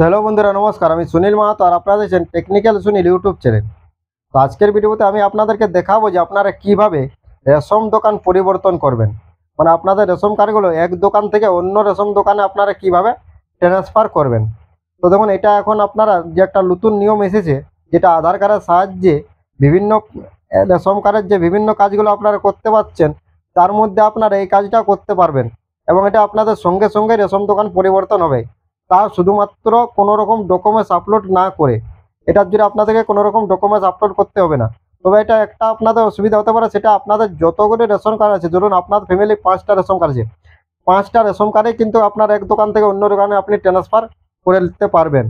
Hello বন্ধুরা নমস্কার আমি সুনীল মাহাতো আর আপনারা দেখছেন টেকনিক্যাল সুনীল ইউটিউব চ্যানেল তো আজকের ভিডিওতে আমি আপনাদেরকে দেখাবো যে আপনারা কিভাবে রেশম দোকান পরিবর্তন করবেন মানে আপনাদের রেশম কার্ডগুলো এক দোকান থেকে অন্য রেশম দোকানে আপনারা কিভাবে ট্রান্সফার করবেন তো দেখুন এটা এখন আপনারা যে একটা নতুন নিয়ম এসেছে যেটা আধার কার্ডের সাহায্যে বিভিন্ন রেশম কার্ডের যে বিভিন্ন কাজগুলো আপনারা করতে পারছেন তার মধ্যে আপনারা এই কাজটা করতে পারবেন এবং এটা আপনাদের সঙ্গে সঙ্গে রেশম দোকান পরিবর্তন হবে তা শুধুমাত্র কোনো রকম ডকুমেন্টস আপলোড না করে এটার জন্য আপনাদেরকে কোনো রকম ডকুমেন্টস আপলোড করতে হবে না তবে এটা একটা আপনাদের অসুবিধা হতে পারে সেটা আপনাদের যতগুলি রেশন কার্ড আছে ধরুন আপনার ফ্যামিলি পাঁচটা রেশন কার্ড আছে পাঁচটা রেশন কার্ডে কিন্তু আপনার এক দোকান থেকে অন্য দোকানে আপনি ট্রান্সফার করে নিতে পারবেন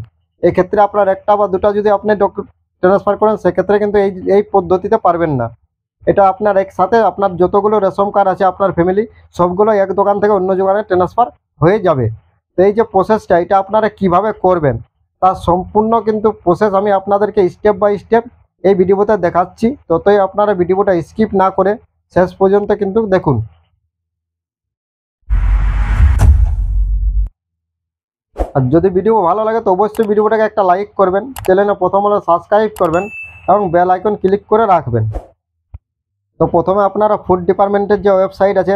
এক্ষেত্রে আপনার একটা বা দুটা যদি আপনি ট্রান্সফার করেন সেক্ষেত্রে কিন্তু এই এই পদ্ধতিতে পারবেন না এটা আপনার একসাথে আপনার যতগুলো রেশন কার্ড আছে আপনার ফ্যামিলি সবগুলো এক দোকান থেকে অন্য দোকানে ট্রান্সফার হয়ে যাবে তো এই যে প্রসেসটা এটা আপনারা কিভাবে করবেন তার সম্পূর্ণ কিন্তু প্রসেস আমি আপনাদেরকে স্টেপ বাই স্টেপ এই ভিডিওতে দেখাচ্ছি ততই আপনারা ভিডিওটা স্কিপ না করে শেষ পর্যন্ত কিন্তু দেখুন আর যদি ভিডিও ভালো লাগে তো অবশ্যই ভিডিওটাকে একটা লাইক করবেন চ্যানেলে প্রথম হলে সাবস্ক্রাইব করবেন এবং বেল আইকন ক্লিক করে রাখবেন তো প্রথমে আপনারা ফুড ডিপার্টমেন্টের যে ওয়েবসাইট আছে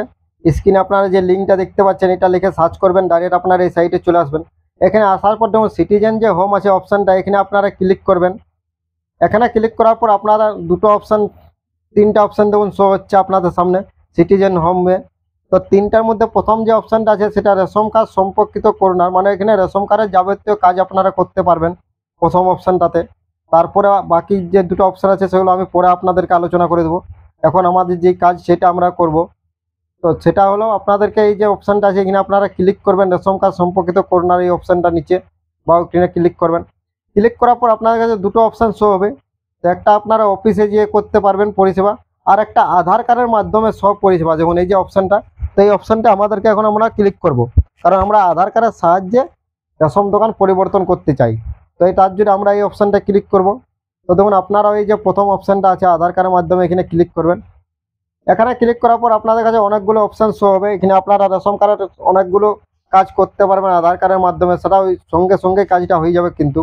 স্ক্রিনে আপনারা যে লিঙ্কটা দেখতে পাচ্ছেন এটা লিখে সার্চ করবেন ডাইরেক্ট আপনার এই সাইটে চলে আসবেন এখানে আসার পর যেমন সিটিজেন যে হোম আছে অপশানটা এখানে আপনারা ক্লিক করবেন এখানে ক্লিক করার পর আপনারা দুটো অপশান তিনটা অপশান দেখুন শো হচ্ছে আপনাদের সামনে সিটিজেন হোমে তো তিনটার মধ্যে প্রথম যে অপশানটা আছে সেটা রেশন কার্ড সম্পর্কিত করোনার মানে এখানে রেশন কার্ডের যাবতীয় কাজ আপনারা করতে পারবেন প্রথম অপশানটাতে তারপরে বাকি যে দুটো অপশান আছে সেগুলো আমি পরে আপনাদেরকে আলোচনা করে দেবো এখন আমাদের যে কাজ সেটা আমরা করবো তো সেটা হলো আপনাদেরকে এই যে অপশানটা আছে এখানে আপনারা ক্লিক করবেন রেশন কার্ড সম্পর্কিত করোনার এই অপশানটা নিচে বা ওখানে ক্লিক করবেন ক্লিক করার পর আপনাদের কাছে দুটো অপশান শো হবে তো একটা আপনারা অফিসে গিয়ে করতে পারবেন পরিষেবা আর একটা আধার কার্ডের মাধ্যমে সব পরিষেবা যেমন এই যে অপশানটা তো এই অপশানটা আমাদেরকে এখন আমরা ক্লিক করব। কারণ আমরা আধার কার্ডের সাহায্যে রেশন দোকান পরিবর্তন করতে চাই তো এই তার জন্য আমরা এই অপশানটা ক্লিক করব। তো দেখুন আপনারা এই যে প্রথম অপশানটা আছে আধার কার্ডের মাধ্যমে এখানে ক্লিক করবেন এখানে ক্লিক করার পর আপনাদের কাছে অনেকগুলো অপশান শো হবে এখানে আপনারা রেশন কার্ডের অনেকগুলো কাজ করতে পারবেন আধার কার্ডের মাধ্যমে সেটা ওই সঙ্গে সঙ্গে কাজটা হয়ে যাবে কিন্তু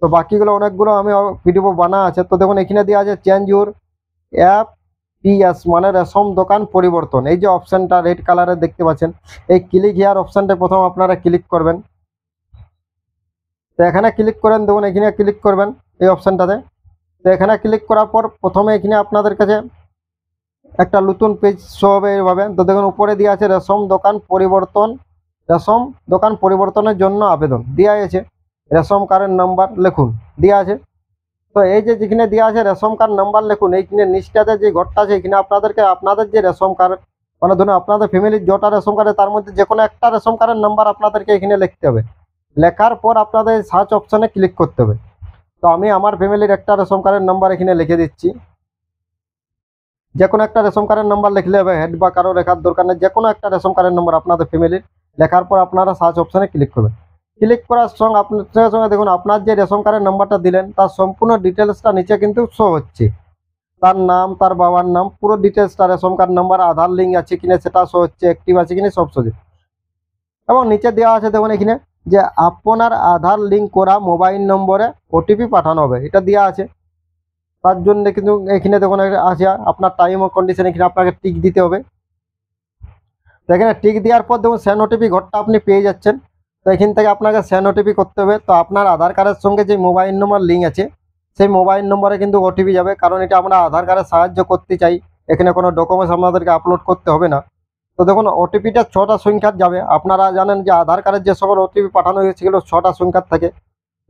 তো বাকিগুলো অনেকগুলো আমি ভিডিও বানা আছে তো দেখুন এখানে দেওয়া আছে চেঞ্জ ইউর অ্যাপ পিএস মানে রেশম দোকান পরিবর্তন এই যে অপশানটা রেড কালারে দেখতে পাচ্ছেন এই ক্লিক হেয়ার অপশানটা প্রথম আপনারা ক্লিক করবেন তো এখানে ক্লিক করেন দেখুন এখানে ক্লিক করবেন এই অপশানটাতে তো এখানে ক্লিক করার পর প্রথমে এখানে আপনাদের কাছে একটা নতুন পেজ শো হবে এইভাবে তো দেখুন উপরে দিয়ে আছে রেশম দোকান পরিবর্তন রেশম দোকান পরিবর্তনের জন্য আবেদন দেওয়া আছে রেশম কার্ডের নাম্বার লিখুন দেওয়া আছে তো এই যে যেখানে দেওয়া আছে রেশম কার্ড নাম্বার লিখুন এইখানে নিচটাতে যে ঘরটা আছে এখানে আপনাদেরকে আপনাদের যে রেশম কার্ড মানে ধরুন আপনাদের ফ্যামিলির যটা রেশম কার্ডে তার মধ্যে যে কোনো একটা রেশম কার্ডের নাম্বার আপনাদেরকে এখানে লিখতে হবে লেখার পর আপনাদের সার্চ অপশানে ক্লিক করতে হবে তো আমি আমার ফ্যামিলির একটা রেশম কার্ডের নাম্বার এখানে লিখে দিচ্ছি যে কোনো একটা রেশন কার্ডের নাম্বার লিখলে হবে হেড বা কারো রেখার দরকার নেই যে কোনো একটা রেশন কার্ডের নাম্বার আপনাদের ফ্যামিলির লেখার পর আপনারা সার্চ অপশানে ক্লিক করবেন ক্লিক করার সঙ্গে আপনার সঙ্গে সঙ্গে দেখুন আপনার যে রেশন কার্ডের নাম্বারটা দিলেন তার সম্পূর্ণ ডিটেলসটা নিচে কিন্তু শো হচ্ছে তার নাম তার বাবার নাম পুরো ডিটেলসটা ration card number Aadhaar link আছে কিনা সেটা শো হচ্ছে অ্যাক্টিভ আছে কিনা সব শো এবং নিচে দেওয়া আছে দেখুন এখানে যে আপনার আধার লিঙ্ক করা মোবাইল নম্বরে ওটিপি পাঠানো হবে এটা দেওয়া আছে তার জন্য কিন্তু এখানে দেখুন আসিয়া আপনার টাইম ও কন্ডিশন এখানে আপনাকে টিক দিতে হবে তো এখানে টিক দেওয়ার পর দেখুন স্যান ওটিপি ঘরটা আপনি পেয়ে যাচ্ছেন তো এখান থেকে আপনাকে স্যান ওটিপি করতে হবে তো আপনার আধার কার্ডের সঙ্গে যে মোবাইল নম্বর লিঙ্ক আছে সেই মোবাইল নম্বরে কিন্তু ওটিপি যাবে কারণ এটা আমরা আধার কার্ডে সাহায্য করতে চাই এখানে কোনো ডকুমেন্টস আপনাদেরকে আপলোড করতে হবে না তো দেখুন ওটিপিটা ছটা সংখ্যার যাবে আপনারা জানেন যে আধার কার্ডের যে সকল ওটিপি পাঠানো হয়েছিল ছটা সংখ্যার থাকে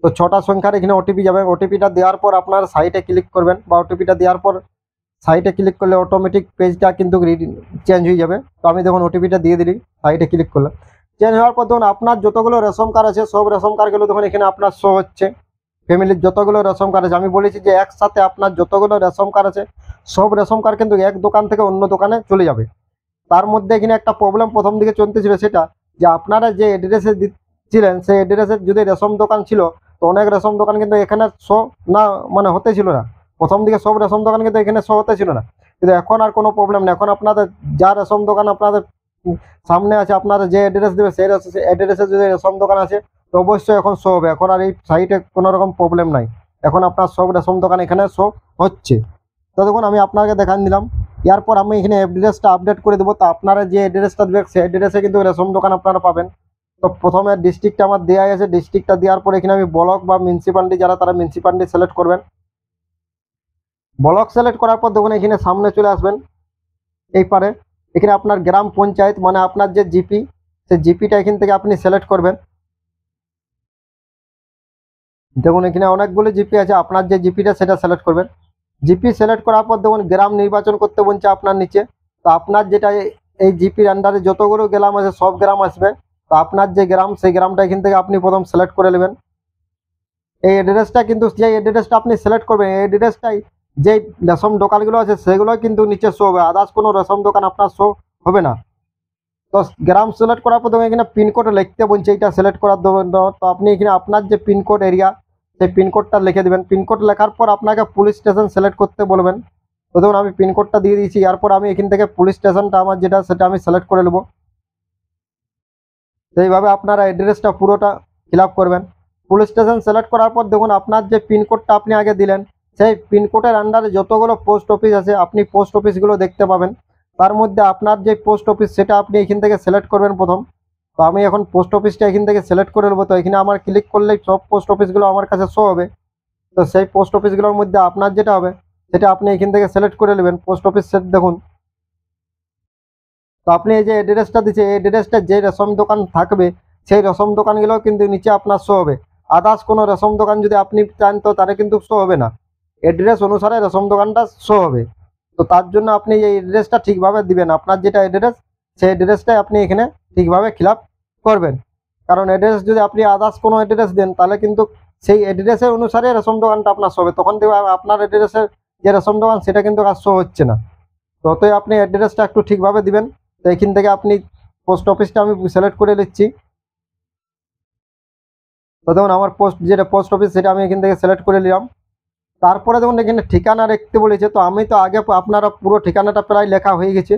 তো ছটা সংখ্যার এখানে ওটিপি যাবেন ওটিপিটা দেওয়ার পর আপনার সাইটে ক্লিক করবেন বা ওটিপিটা দেওয়ার পর সাইটে ক্লিক করলে অটোমেটিক পেজটা কিন্তু চেঞ্জ হয়ে যাবে তো আমি দেখুন ওটিপিটা দিয়ে দিলি সাইটে ক্লিক করলাম চেঞ্জ হওয়ার পর দেখুন আপনার যতগুলো রেশন কার্ড আছে সব রেশন কার্ডগুলো দেখুন এখানে আপনার শো হচ্ছে ফ্যামিলির যতগুলো রেশন কার্ড আছে আমি বলেছি যে একসাথে আপনার যতগুলো রেশন কার্ড আছে সব রেশন কার্ড কিন্তু এক দোকান থেকে অন্য দোকানে চলে যাবে তার মধ্যে এখানে একটা প্রবলেম প্রথম দিকে চলতেছিল সেটা যে আপনারা যে অ্যাড্রেসে দিচ্ছিলেন সেই অ্যাড্রেসের যদি রেশন দোকান ছিল তো অনেক রেশম দোকান কিন্তু এখানে শো না মানে হতে ছিল না প্রথম দিকে সব রেশম দোকান কিন্তু এখানে শো হতে ছিল না কিন্তু এখন আর কোনো প্রবলেম নেই এখন আপনাদের যা রেশম দোকান আপনাদের সামনে আছে আপনারা যে অ্যাড্রেস দেবে সেই অ্যাড্রেসে যদি রেশম দোকান আছে তো অবশ্যই এখন শো হবে এখন আর এই সাইটে কোনো রকম প্রবলেম নাই এখন আপনার সব রেশম দোকান এখানে শো হচ্ছে তো দেখুন আমি আপনাকে দেখান দিলাম এরপর আমি এখানে অ্যাড্রেসটা আপডেট করে দেবো তো আপনারা যে অ্যাড্রেসটা দেবে সেই অ্যাড্রেসে কিন্তু রেশম দোকান আপনারা পাবেন তো প্রথমে ডিস্ট্রিক্টটা আমার দেওয়া আছে ডিস্ট্রিক্টটা দেওয়ার পর এখানে আমি ব্লক বা মিউনিসিপ্যালিটি যারা তারা মিউনিসিপ্যালিটি সিলেক্ট করবেন ব্লক সিলেক্ট করার পর দেখুন এখানে সামনে চলে আসবেন এই পারে এখানে আপনার গ্রাম পঞ্চায়েত মানে আপনার যে জিপি সেই জিপিটা এখান থেকে আপনি সিলেক্ট করবেন দেখুন এখানে অনেকগুলো জিপি আছে আপনার যে জিপিটা সেটা সিলেক্ট করবেন জিপি সিলেক্ট করার পর দেখুন গ্রাম নির্বাচন করতে বলছে আপনার নিচে তো আপনার যেটা এই জিপির আন্ডারে যতগুলো গ্রাম আছে সব গ্রাম আসবে তো আপনার যে গ্রাম সেই গ্রামটা এখান থেকে আপনি প্রথম সিলেক্ট করে নেবেন এই অ্যাড্রেসটা কিন্তু যে অ্যাড্রেসটা আপনি সিলেক্ট করবেন এই অ্যাড্রেসটাই যে রেশম দোকানগুলো আছে সেগুলোই কিন্তু নিচে শো হবে আদার্স কোনো রেশম দোকান আপনার শো হবে না তো গ্রাম সিলেক্ট করার প্রথমে এখানে পিনকোড লিখতে বলছে এইটা সিলেক্ট করার তো আপনি এখানে আপনার যে পিনকোড এরিয়া সেই পিনকোডটা লিখে দেবেন পিনকোড লেখার পর আপনাকে পুলিশ স্টেশন সিলেক্ট করতে বলবেন তো ধরুন আমি পিনকোডটা দিয়ে দিয়েছি এরপর আমি এখান থেকে পুলিশ স্টেশনটা আমার যেটা সেটা আমি সিলেক্ট করে নেবো তো এইভাবে আপনারা অ্যাড্রেসটা পুরোটা ফিল করবেন পুলিশ স্টেশন সিলেক্ট করার পর দেখুন আপনার যে পিনকোডটা আপনি আগে দিলেন সেই পিনকোডের আন্ডারে যতগুলো পোস্ট অফিস আছে আপনি পোস্ট অফিসগুলো দেখতে পাবেন তার মধ্যে আপনার যে পোস্ট অফিস সেটা আপনি এখান থেকে সিলেক্ট করবেন প্রথম তো আমি এখন পোস্ট অফিসটা এখান থেকে সিলেক্ট করে নেবো তো এখানে আমার ক্লিক করলেই সব পোস্ট অফিসগুলো আমার কাছে শো হবে তো সেই পোস্ট অফিসগুলোর মধ্যে আপনার যেটা হবে সেটা আপনি এখান থেকে সিলেক্ট করে নেবেন পোস্ট অফিস দেখুন তো আপনি এই যে অ্যাড্রেসটা দিচ্ছে এই অ্যাড্রেসটা যে রেশম দোকান থাকবে সেই রেশম দোকানগুলো কিন্তু নিচে আপনার শো হবে আদার্স কোনো রেশম দোকান যদি আপনি চান তো তারা কিন্তু শো হবে না অ্যাড্রেস অনুসারে রেশম দোকানটা শো হবে তো তার জন্য আপনি এই অ্যাড্রেসটা ঠিকভাবে দিবেন আপনার যেটা অ্যাড্রেস সেই অ্যাড্রেসটাই আপনি এখানে ঠিকভাবে ফিল করবেন কারণ অ্যাড্রেস যদি আপনি আদার্স কোনো অ্যাড্রেস দেন তাহলে কিন্তু সেই অ্যাড্রেসের অনুসারে রেশম দোকানটা আপনার শো হবে তখন থেকে আপনার অ্যাড্রেসের যে রেশম দোকান সেটা কিন্তু আর শো হচ্ছে না ততই আপনি অ্যাড্রেসটা একটু ঠিকভাবে দিবেন তো এখান থেকে আপনি পোস্ট অফিসটা আমি সিলেক্ট করে নিচ্ছি তো দেখুন আমার পোস্ট যেটা পোস্ট অফিস সেটা আমি এখান থেকে সিলেক্ট করে নিলাম তারপরে দেখুন এখানে ঠিকানা লিখতে বলেছে তো আমি তো আগে আপনারা পুরো ঠিকানাটা প্রায় লেখা হয়ে গেছে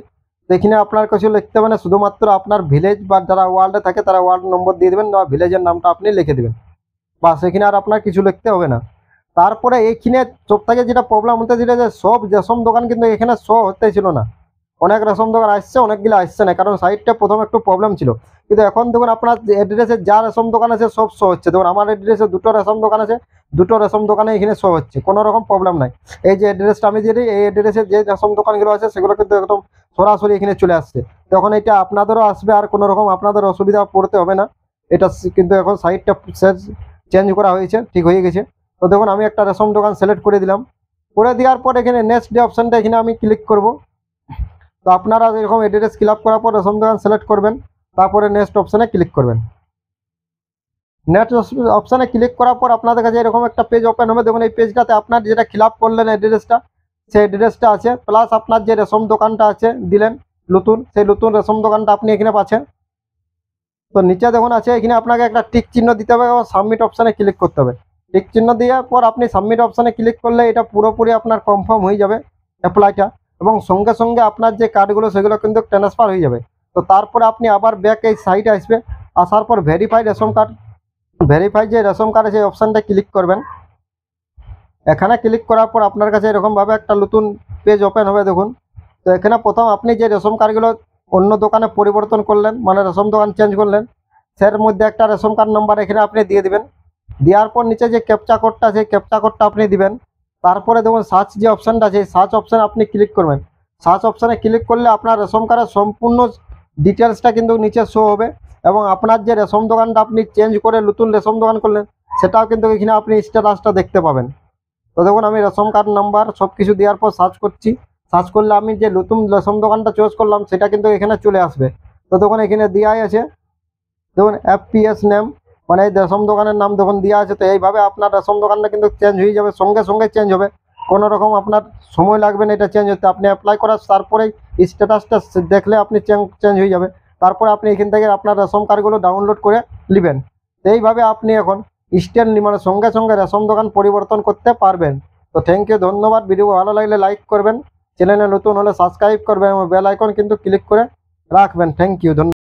তো এখানে আপনার কিছু লিখতে হবে না শুধুমাত্র আপনার ভিলেজ বা যারা ওয়ার্ডে থাকে তারা ওয়ার্ড নম্বর দিয়ে দেবেন বা ভিলেজের নামটা আপনি লিখে দেবেন বা সেখানে আর আপনার কিছু লিখতে হবে না তারপরে এইখানে সব থেকে যেটা প্রবলেম হতে যেটা যে সব যেসব দোকান কিন্তু এখানে শো হতে ছিল না অনেক রেশম দোকান আসছে অনেকগুলো আসছে না কারণ সাইডটা প্রথম একটু প্রবলেম ছিল কিন্তু এখন দেখুন আপনার অ্যাড্রেসে যা রেশম দোকান আছে সব শো হচ্ছে দেখুন আমার অ্যাড্রেসে দুটো রেশম দোকান আছে দুটো রেশম দোকানে এখানে শো হচ্ছে কোনো রকম প্রবলেম নাই এই যে অ্যাড্রেসটা আমি দিয়ে দিই এই অ্যাড্রেসে যে রেশম দোকানগুলো আছে সেগুলো কিন্তু একদম সরাসরি এখানে চলে আসছে তখন এটা আপনাদেরও আসবে আর কোনো রকম আপনাদের অসুবিধা পড়তে হবে না এটা কিন্তু এখন সাইটটা চেঞ্জ করা হয়েছে ঠিক হয়ে গেছে তো দেখুন আমি একটা রেশম দোকান সিলেক্ট করে দিলাম করে দেওয়ার পর এখানে নেক্সট ডে অপশানটা এখানে আমি ক্লিক করবো তো আপনারা এরকম এড্রেস ক্লিক করার পর রেশন দোকান সিলেক্ট করবেন তারপরে নেক্সট অপশানে ক্লিক করবেন নেক্সট অপশানে ক্লিক করার পর আপনাদের কাছে এরকম একটা পেজ ওপেন হবে দেখুন এই পেজটাতে আপনার যেটা খিলাপ করলেন অ্যাড্রেসটা সেই অ্যাড্রেসটা আছে প্লাস আপনার যে রেশম দোকানটা আছে দিলেন নতুন সেই নতুন রেশম দোকানটা আপনি এখানে পাচ্ছেন তো নিচে দেখুন আছে এখানে আপনাকে একটা টিক চিহ্ন দিতে হবে এবং সাবমিট অপশানে ক্লিক করতে হবে টিক চিহ্ন দেওয়ার পর আপনি সাবমিট অপশানে ক্লিক করলে এটা পুরোপুরি আপনার কনফার্ম হয়ে যাবে অ্যাপ্লাইটা এবং সঙ্গে সঙ্গে আপনার যে কার্ডগুলো সেগুলো কিন্তু ট্রান্সফার হয়ে যাবে তো তারপরে আপনি আবার ব্যাক এই সাইটে আসবে আসার পর ভেরিফাই রেশন কার্ড ভেরিফাই যে রেশন কার্ডে সেই অপশানটা ক্লিক করবেন এখানে ক্লিক করার পর আপনার কাছে এরকমভাবে একটা নতুন পেজ ওপেন হবে দেখুন তো এখানে প্রথম আপনি যে রেশন কার্ডগুলো অন্য দোকানে পরিবর্তন করলেন মানে রেশন দোকান চেঞ্জ করলেন সের মধ্যে একটা রেশন কার্ড নাম্বার এখানে আপনি দিয়ে দিবেন দেওয়ার পর নিচে যে ক্যাপচা কোডটা সেই ক্যাপচা কোডটা আপনি দিবেন তারপরে দেখুন সার্চ যে অপশানটা আছে সার্চ অপশানে আপনি ক্লিক করবেন সার্চ অপশানে ক্লিক করলে আপনার রেশন কার্ডের সম্পূর্ণ ডিটেলসটা কিন্তু নিচে শো হবে এবং আপনার যে রেশন দোকানটা আপনি চেঞ্জ করে নতুন রেশন দোকান করলেন সেটাও কিন্তু এখানে আপনি স্ট্যাটাসটা দেখতে পাবেন তো দেখুন আমি রেশন কার্ড নাম্বার সব কিছু দেওয়ার পর সার্চ করছি সার্চ করলে আমি যে নতুন রেশন দোকানটা চয়েস করলাম সেটা কিন্তু এখানে চলে আসবে তো দেখুন এখানে দেওয়াই আছে দেখুন এফপিএস নেম মানে এই রেশম দোকানের নাম যখন দেওয়া আছে তো এইভাবে আপনার রেশম দোকানটা কিন্তু চেঞ্জ হয়ে যাবে সঙ্গে সঙ্গে চেঞ্জ হবে কোনো রকম আপনার সময় লাগবে না এটা চেঞ্জ হতে আপনি অ্যাপ্লাই করার তারপরেই স্ট্যাটাসটা দেখলে আপনি চেঞ্জ হয়ে যাবে তারপরে আপনি এখান থেকে আপনার রেশন কার্ডগুলো ডাউনলোড করে নেবেন এইভাবে আপনি এখন স্ট্যান্ড মানে সঙ্গে সঙ্গে রেশন দোকান পরিবর্তন করতে পারবেন তো থ্যাংক ইউ ধন্যবাদ ভিডিও ভালো লাগলে লাইক করবেন চ্যানেলে নতুন হলে সাবস্ক্রাইব করবেন এবং বেল আইকন কিন্তু ক্লিক করে রাখবেন থ্যাংক ইউ ধন্যবাদ